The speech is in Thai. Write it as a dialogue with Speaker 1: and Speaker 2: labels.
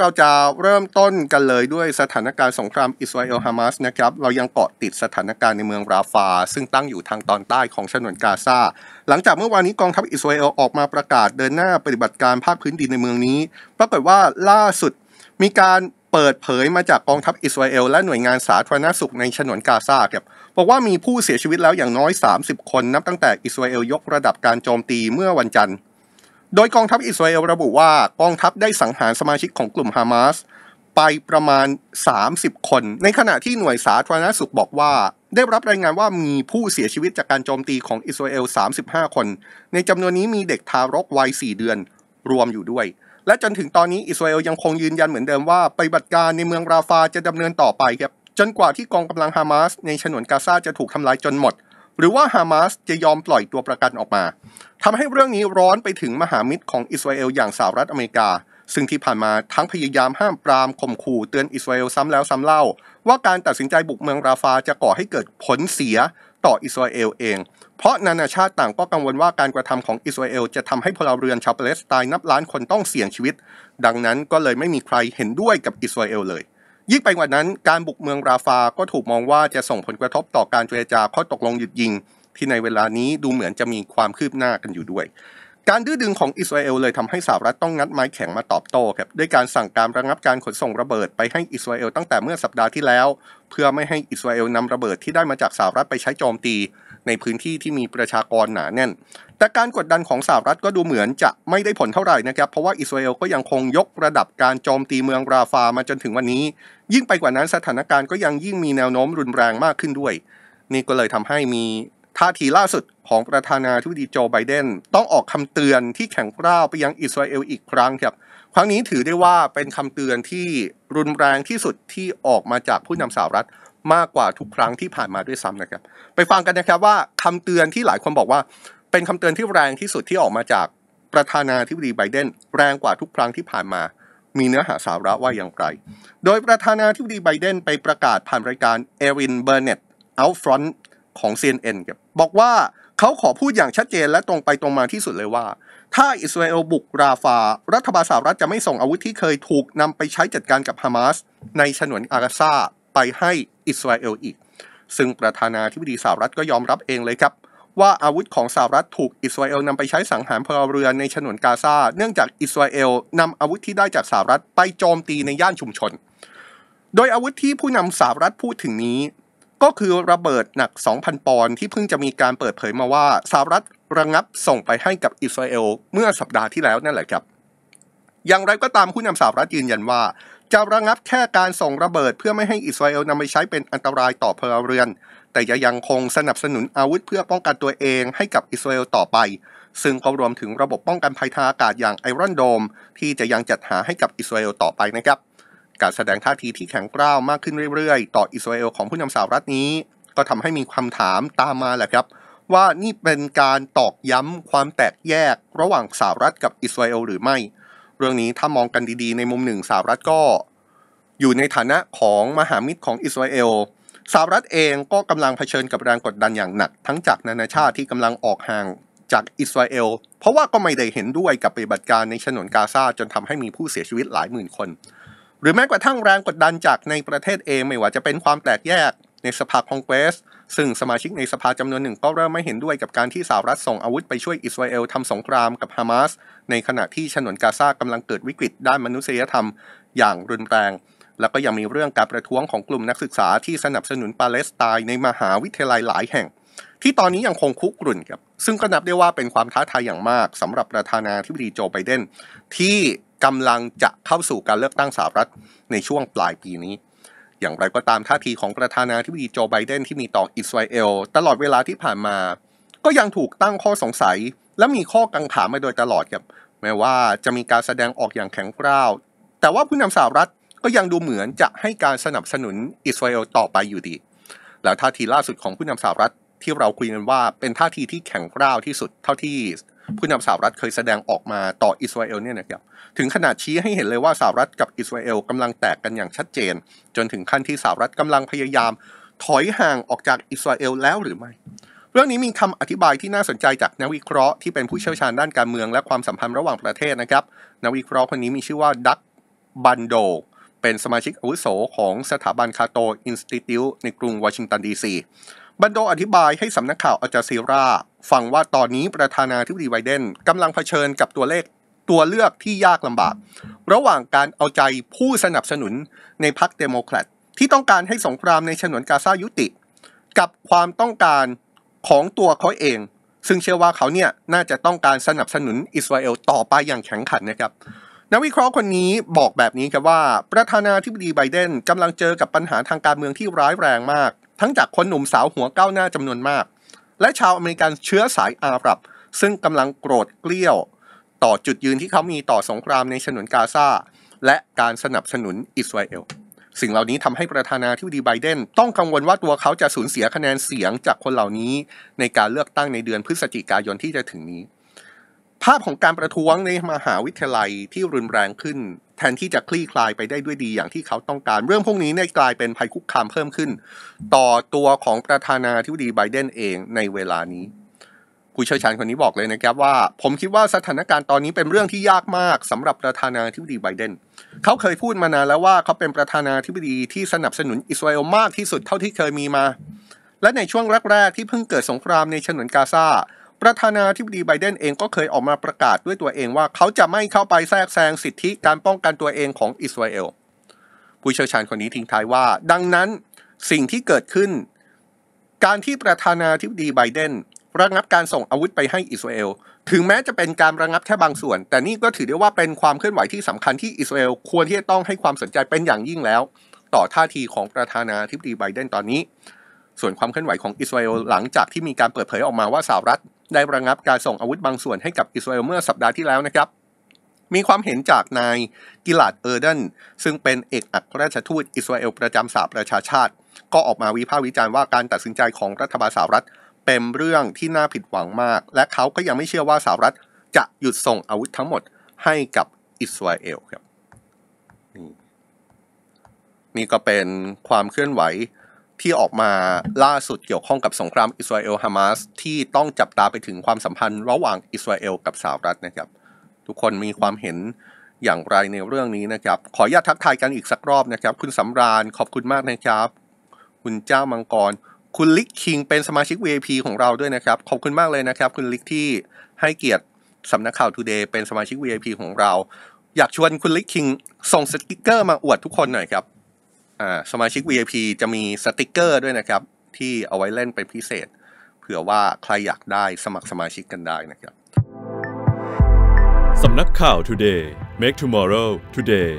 Speaker 1: เราจะเริ่มต้นกันเลยด้วยสถานการณ์สงครามอิสราเอลฮามาสนะครับเรายังเกาะติดสถานการณ์ในเมืองราฟา ซึ่งตั้งอยู่ทางตอนใต้ของชนวนกาซาหลังจากเมื่อวานนี้ กองทัพอิสราเอลออกมาประกาศเดินหน้าปฏิบัติการภาคพื้นดินในเมืองนี้ปรากฏว่าล่าสุดมีการเปิดเผยมาจาก กองทัพอิสราเอลและหน่วยงานสาธารณสุขในชนวนกาซาครับบอกว่ามีผู้เสียชีวิตแล้วอย่างน้อย 30 คนนับตั้งแต่อิสราเอลยกระดับการโจมตีเมื่อวันจันทร์โดยกองทัพอิสราเอลระบุว่ากองทัพได้สังหารสมาชิกของกลุ่มฮามาสไปประมาณ 30 คน ในขณะที่หน่วยสาธารณสุขบอกว่า ได้รับรายงานว่ามีผู้เสียชีวิตจากการโจมตีของอิสราเอล 35 คน ในจำนวนนี้มีเด็กทารกวัย 4 เดือนรวมอยู่ด้วย และจนถึงตอนนี้อิสราเอลยังคงยืนยันเหมือนเดิมว่าปฏิบัติการในเมืองราฟาจะดำเนินต่อไปครับจนกว่าที่กองกำลังฮามาส ในฉนวนกาซาจะถูกทำลายจนหมดหรือว่าฮามาสจะยอมปล่อยตัวประกันออกมาทำให้เรื่องนี้ร้อนไปถึงมหามิตรของอิสราเอลอย่างสหรัฐอเมริกา ซึ่งที่ผ่านมาทั้งพยายามห้ามปรามข่มขู่เตือนอิสราเอลซ้ำแล้ว ซ้าเล่า ว่าการตัดสินใจบุกเมืองราฟาจะก่อให้เกิดผลเสียต่ออิสราเอลเอง เพราะนานาชาติต่างก็กังวลว่าการกระทำของอิสราเอลจะทำให้พลเรือนชาวปาเลสไตน์นับล้านคนต้องเสี่ยงชีวิต ดังนั้นก็เลยไม่มีใครเห็นด้วยกับอิสราเอลเลยยิ่งไปกว่านั้นการบุกเมืองราฟา ก็ถูกมองว่าจะส่งผลกระทบต่อการเจรจาข้อตกลงหยุดยิง ที่ในเวลานี้ดูเหมือนจะมีความคืบหน้ากันอยู่ด้วย การดื้อดึงของอิสราเอลเลยทำให้สหรัฐต้องงัดไม้แข็งมาตอบโต้ครับด้วยการสั่งการระงับการขนส่งระเบิดไปให้อิสราเอลตั้งแต่เมื่อสัปดาห์ที่แล้ว เพื่อไม่ให้อิสราเอลนำระเบิดที่ได้มาจากสหรัฐไปใช้โจมตีในพื้นที่ที่มีประชากรหนาแน่น แต่การกดดันของสหรัฐก็ดูเหมือนจะไม่ได้ผลเท่าไหร่นะครับ เพราะว่าอิสราเอลก็ยังคงยกระดับการโจมตีเมืองราฟามาจนถึงวันนี้ ยิ่งไปกว่านั้นสถานการณ์ก็ยังยิ่งมีแนวโน้มรุนแรงมากขึ้นด้วย นี่ก็เลยทำให้มีท่าทีล่าสุดของประธานาธิบดีโจไบเดนต้องออกคำเตือนที่แข็งกร้าวไปยังอิสราเอลอีกครั้งครับครั้งนี้ถือได้ว่าเป็นคำเตือนที่รุนแรงที่สุดที่ออกมาจากผู้นำสหรัฐมากกว่าทุกครั้งที่ผ่านมาด้วยซ้ำนะครับไปฟังกันนะครับว่าคำเตือนที่หลายคนบอกว่า เป็นคำเตือนที่แรงที่สุดที่ออกมาจากประธานาธิบดีไบเดนแรงกว่าทุกครั้งที่ผ่านมา มีเนื้อหาสาระว่าอย่างไร โดยประธานาธิบดีไบเดนไปประกาศผ่านรายการเอรินเบอร์เน็ตเอาฟรอนต์ของ CNN ครับบอกว่าเขาขอพูดอย่างชัดเจนและตรงไปตรงมาที่สุดเลยว่าถ้าอิสราเอลบุกราฟา รัฐบาลสหรัฐจะไม่ส่งอาวุธที่เคยถูกนำไปใช้จัดการกับฮามาสในฉนวนอาราซาไปให้อิสราเอลอีก ซึ่งประธานาธิบดีสหรัฐก็ยอมรับเองเลยครับ ว่าอาวุธของสหรัฐถูกอิสราเอลนำไปใช้สังหารพลเรือนในฉนวนกาซา เนื่องจากอิสราเอลนำอาวุธที่ได้จากสหรัฐไปโจมตีในย่านชุมชน โดยอาวุธที่ผู้นำสหรัฐพูดถึงนี้ก็คือระเบิดหนัก 2,000ปอนด์ที่เพิ่งจะมีการเปิดเผยมาว่าสหรัฐระงงับส่งไปให้กับอิสราเอลเมื่อสัปดาห์ที่แล้วนั่นแหละครับ อย่างไรก็ตามผู้นำสหรัฐยืนยันว่า จะระงงับแค่การส่งระเบิดเพื่อไม่ให้อิสราเอลนำไปใช้เป็นอันตรายต่อพลเรือน แต่จะยังคงสนับสนุนอาวุธเพื่อป้องกันตัวเองให้กับอิสราเอลต่อไป ซึ่งก็รวมถึงระบบป้องกันภัยทางอากาศอย่างไอรอนโดมที่จะยังจัดหาให้กับอิสราเอลต่อไปนะครับการแสดงท่าทีที่แข็งกร้าวมากขึ้นเรื่อยๆ ต่ออิสราเอลของผู้นำสหรัฐนี้ ก็ทำให้มีคำถามตามมาแหละครับ ว่านี่เป็นการตอกย้ำความแตกแยกระหว่างสหรัฐกับอิสราเอลหรือไม่ เรื่องนี้ถ้ามองกันดีๆ ในมุมหนึ่งสหรัฐก็ อยู่ในฐานะของมหามิตรของอิสราเอลสหรัฐเองก็กำลังเผชิญกับแรงกดดันอย่างหนัก ทั้งจากนานาชาติที่กำลังออกห่างจากอิสราเอลเพราะว่าก็ไม่ได้เห็นด้วยกับปฏิบัติการในฉนวนกาซาจนทำให้มีผู้เสียชีวิตหลายหมื่นคนหรือแม้กระทั่งแรงกดดันจากในประเทศเองไม่ว่าจะเป็นความแตกแยกในสภาคองเกรสซึ่งสมาชิกในสภาจำนวนหนึ่งก็เริ่มไม่เห็นด้วยกับการที่สหรัฐส่งอาวุธไปช่วยอิสราเอลทำสงครามกับฮามาส ในขณะที่ฉนวนกาซากำลังเกิดวิกฤตด้านมนุษยธรรมอย่างรุนแรง แล้วก็ยังมีเรื่องการประท้วงของกลุ่มนักศึกษาที่สนับสนุนปาเลสไตน์ในมหาวิทยาลัยหลายแห่ง ที่ตอนนี้ยังคงคุกรุ่นครับซึ่งก็นับได้ว่าเป็นความท้าทายอย่างมากสำหรับประธานาธิบดีโจไบเดนที่กำลังจะเข้าสู่การเลือกตั้งสหรัฐในช่วงปลายปีนี้ อย่างไรก็ตามท่าทีของประธานาธิบดีโจไบเดนที่มีต่ออิสราเอล ตลอดเวลาที่ผ่านมา ก็ยังถูกตั้งข้อสงสัย และมีข้อกังขามาโดยตลอดครับแม้ว่าจะมีการแสดงออกอย่างแข็งกร้าว แต่ว่าผู้นำสหรัฐก็ยังดูเหมือนจะให้การสนับสนุนอิสราเอลต่อไปอยู่ดี แล้วท่าทีล่าสุดของผู้นำสหรัฐที่เราคุยกันว่าเป็นท่าทีที่แข็งกร้าวที่สุดเท่าที่ผู้นำสหรัฐเคยแสดงออกมาต่ออิสราเอลเนี่ยนะครับถึงขนาดชี้ให้เห็นเลยว่าสหรัฐกับอิสราเอลกำลังแตกกันอย่างชัดเจน จนถึงขั้นที่สหรัฐกำลังพยายามถอยห่างออกจากอิสราเอลแล้วหรือไม่ เรื่องนี้มีคำอธิบายที่น่าสนใจจากนักวิเคราะห์ที่เป็นผู้เชี่ยวชาญด้านการเมืองและความสัมพันธ์ระหว่างประเทศนะครับนักวิเคราะห์คนนี้มีชื่อว่าดักบันโดเป็นสมาชิกอาวุโสของสถาบันคาโตอินสติทิวใน กรุงวอชิงตันดีซีบันโดอธิบายให้สำนักข่าวอัจาซีราฟังว่าตอนนี้ประธานาธิบดีไบเดนกำลังเผชิญกับตัวเลขตัวเลือกที่ยากลำบาก ระหว่างการเอาใจผู้สนับสนุนในพรรคเดโมแครตที่ต้องการให้สงคราม ในฉนวนกาซายุติ กับความต้องการของตัวเขาเอง ซึ่งเชื่อว่าเขาเนี่ย น่าจะต้องการสนับสนุนอิสราเอลต่อไปอย่างแข็งขันนะครับนักวิเคราะห์คนนี้บอกแบบนี้ครับว่าประธานาธิบดีไบเดนกำลังเจอกับปัญหาทางการเมืองที่ร้ายแรงมาก ทั้งจากคนหนุ่มสาวหัวก้าวหน้าจำนวนมากและชาวอเมริกันเชื้อสายอาหรับ ซึ่งกำลังโกรธเกลี้ยว ต่อจุดยืนที่เขามีต่อสงครามในฉนวนกาซาและการสนับสนุนอิสราเอลสิ่งเหล่านี้ทำให้ประธานาธิบดีไบเดนต้องกังวลว่าตัวเขาจะสูญเสียคะแนนเสียงจากคนเหล่านี้ ในการเลือกตั้งในเดือนพฤศจิกายนที่จะถึงนี้ภาพของการประท้วงในมหาวิทยาลัยที่รุนแรงขึ้น แทนที่จะคลี่คลายไปได้ด้วยดีอย่างที่เขาต้องการเรื่องพวกนี้ได้กลายเป็นภัยคุกคามเพิ่มขึ้น ต่อตัวของประธานาธิบดีไบเดนเองในเวลานี้ผู้เชี่ยวชาญคนนี้บอกเลยนะครับว่า ผมคิดว่าสถานการณ์ตอนนี้เป็นเรื่องที่ยากมาก สำหรับประธานาธิบดีไบเดนเขาเคยพูดมานานแล้วว่าเขาเป็นประธานาธิบดีที่สนับสนุนอิสราเอลมากที่สุดเท่าที่เคยมีมา และในช่วงแรกๆที่เพิ่งเกิดสงครามในฉนวนกาซาประธานาธิบดีไบเดนเองก็เคยออกมาประกาศด้วยตัวเองว่าเขาจะไม่เข้าไปแทรกแซงสิทธิการป้องกันตัวเองของอิสราเอลผู้เชี่ยวชาญคนนี้ทิ้งท้ายว่า ดังนั้นสิ่งที่เกิดขึ้น การที่ประธานาธิบดีไบเดนระงับการส่งอาวุธไปให้อิสราเอลถึงแม้จะเป็นการระงับแค่บางส่วน แต่นี่ก็ถือได้ว่าเป็นความเคลื่อนไหวที่สำคัญที่อิสราเอลควรที่จะต้องให้ความสนใจเป็นอย่างยิ่งแล้ว ต่อท่าทีของประธานาธิบดีไบเดนตอนนี้ ส่วนความเคลื่อนไหวของอิสราเอลหลังจากที่มีการเปิดเผยออกมาว่าสหรัฐได้ระงับการส่งอาวุธบางส่วนให้กับอิสราเอลเมื่อสัปดาห์ที่แล้วนะครับ มีความเห็นจากนายกิลาดเออร์เดนซึ่งเป็นเอกอัครราชทูตอิสราเอลประจำสหประชาชาติ ก็ออกมาวิพากษ์วิจารณ์ว่าการตัดสินใจของรัฐบาลสหรัฐ เป็นเรื่องที่น่าผิดหวังมาก และเขาก็ยังไม่เชื่อว่าสหรัฐ จะหยุดส่งอาวุธทั้งหมดให้กับอิสราเอลครับนี่ก็เป็นความเคลื่อนไหวที่ออกมาล่าสุดเกี่ยวข้องกับสงครามอิสราเอลฮามาสที่ต้องจับตาไปถึงความสัมพันธ์ระหว่างอิสราเอลกับสหรัฐนะครับทุกคนมีความเห็นอย่างไรในเรื่องนี้นะครับขออนุญาตทักทายกันอีกสักรอบนะครับคุณสำราญขอบคุณมากนะครับ คุณเจ้ามังกร คุณลิกคิงเป็นสมาชิก VIP ของเราด้วยนะครับ ขอบคุณมากเลยนะครับคุณลิกที่ให้เกียรติสำนักข่าวทูเดย์เป็นสมาชิก VIP ของเรา อยากชวนคุณลิกคิงส่งสติกเกอร์มาอวดทุกคนหน่อยครับสมาชิก VIP จะมีสติกเกอร์ด้วยนะครับ ที่เอาไว้เล่นเป็นพิเศษ เผื่อว่าใครอยากได้สมัครสมาชิกกันได้นะครับ สำนักข่าว Today Make Tomorrow Today